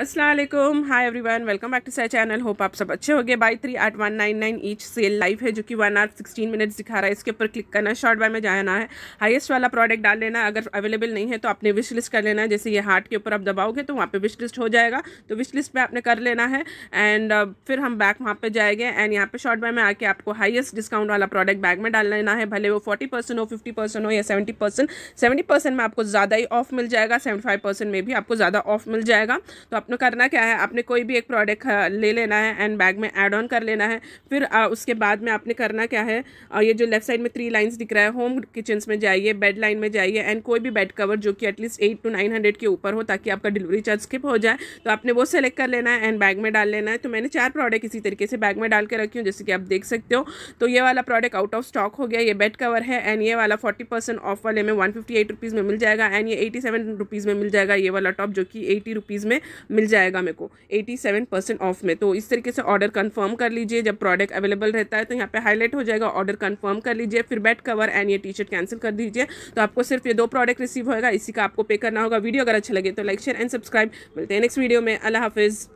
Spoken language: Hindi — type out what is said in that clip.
Aslam hi everyone welcome back to Sai channel hope आप सब अच्छे हो गए buy three at one nine nine each sale live है जो कि वन आर सिक्सटीन मिनट्स दिखा रहा है इसके ऊपर क्लिक करना शॉर्ट बाय में जाना है हाइस्ट वाला प्रोडक्ट डाल लेना है अगर अवेलेबल नहीं है तो आपने विश लिस्ट कर लेना है जैसे ये हार्ट के ऊपर आप दबाओगे तो वहाँ पे विश लिस्ट हो जाएगा तो विश लिस्ट पर आपने कर लेना है एंड uh, फिर हम बैक वहाँ पर जाएंगे एंड यहाँ पर शॉर्ट बाय में आके आपको हाइस्ट डिस्काउंट वाला प्रोडक्ट बैग में डाल लेना है भले वो फोर्टी परसेंट हो फिफ्टी परसेंट हो या सेवेंटी परसेंट सेवेंटी परसेंट में आपको ज़्यादा ही ऑफ मिल जाएगा सेवेंटी फाइव परसेंट में भी आपको ज़्यादा ऑफ मिल जाएगा तो आपने करना क्या है आपने कोई भी एक प्रोडक्ट ले लेना है एंड बैग में ऐड ऑन कर लेना है फिर आ, उसके बाद में आपने करना क्या है आ, ये जो लेफ्ट साइड में थ्री लाइन्स दिख रहा है होम किचन्स में जाइए बेड लाइन में जाइए एंड कोई भी बेड कवर जो कि at least eight to nine hundred के ऊपर हो ताकि आपका डिलीवरी चार्ज स्किप हो जाए तो आपने वो सेलेक्ट कर लेना है एंड बैग में डाल लेना है तो मैंने चार प्रोडक्ट इसी तरीके से बैग में डाल के रखी हूँ जैसे कि आप देख सकते हो तो ये वाला प्रोडक्ट आउट ऑफ स्टॉक हो गया ये बेड कवर है एंड ये वाला फोर्टी परसेंट ऑफ वाले में वन फिफ्टी एट रुपीज़ में मिल जाएगा एंड ये एटी सेवन रुपीज़ में मिल जाएगा ये वाला टॉप जो कि एटी रुपीज़ में मिल जाएगा मेरे को एटी सेवन परसेंट ऑफ में तो इस तरीके से ऑर्डर कन्फर्म कर लीजिए जब प्रोडक्ट अवेलेबल रहता है तो यहाँ पे हाईलाइट हो जाएगा ऑर्डर कन्फर्म कर लीजिए फिर बेड कवर एंड ये टी शर्ट कैंसिल कर दीजिए तो आपको सिर्फ ये दो प्रोडक्ट रिसीव होगा इसी का आपको पे करना होगा वीडियो अगर अच्छा लगे तो लाइक शेयर एंड सब्सक्राइब मिलते हैं नेक्स्ट वीडियो में अल्लाह हाफिज़